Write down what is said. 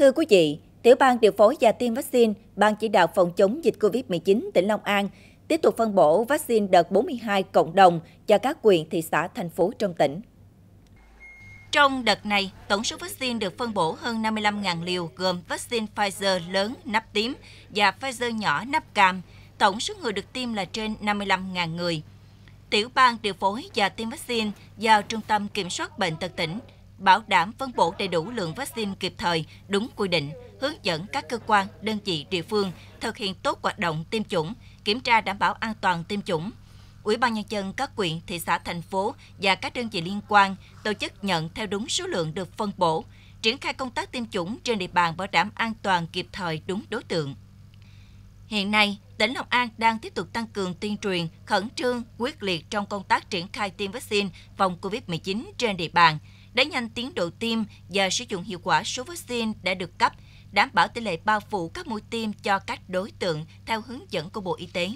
Thưa quý vị, Tiểu ban điều phối và tiêm vaccine, Ban chỉ đạo phòng chống dịch COVID-19 tỉnh Long An tiếp tục phân bổ vaccine đợt 42 cộng đồng cho các quyền thị xã, thành phố trong tỉnh. Trong đợt này, tổng số vaccine được phân bổ hơn 55.000 liều gồm vaccine Pfizer lớn nắp tím và Pfizer nhỏ nắp cam. Tổng số người được tiêm là trên 55.000 người. Tiểu ban điều phối và tiêm vaccine giao Trung tâm Kiểm soát Bệnh tật tỉnh bảo đảm phân bổ đầy đủ lượng vaccine kịp thời, đúng quy định, hướng dẫn các cơ quan, đơn vị địa phương thực hiện tốt hoạt động tiêm chủng, kiểm tra đảm bảo an toàn tiêm chủng. Ủy ban nhân dân các quyện, thị xã, thành phố và các đơn vị liên quan tổ chức nhận theo đúng số lượng được phân bổ, triển khai công tác tiêm chủng trên địa bàn bảo đảm an toàn kịp thời đúng đối tượng. Hiện nay, tỉnh Long An đang tiếp tục tăng cường tuyên truyền, khẩn trương, quyết liệt trong công tác triển khai tiêm vaccine phòng COVID-19 trên địa bàn – đẩy nhanh tiến độ tiêm và sử dụng hiệu quả số vaccine đã được cấp, đảm bảo tỷ lệ bao phủ các mũi tiêm cho các đối tượng theo hướng dẫn của Bộ Y tế.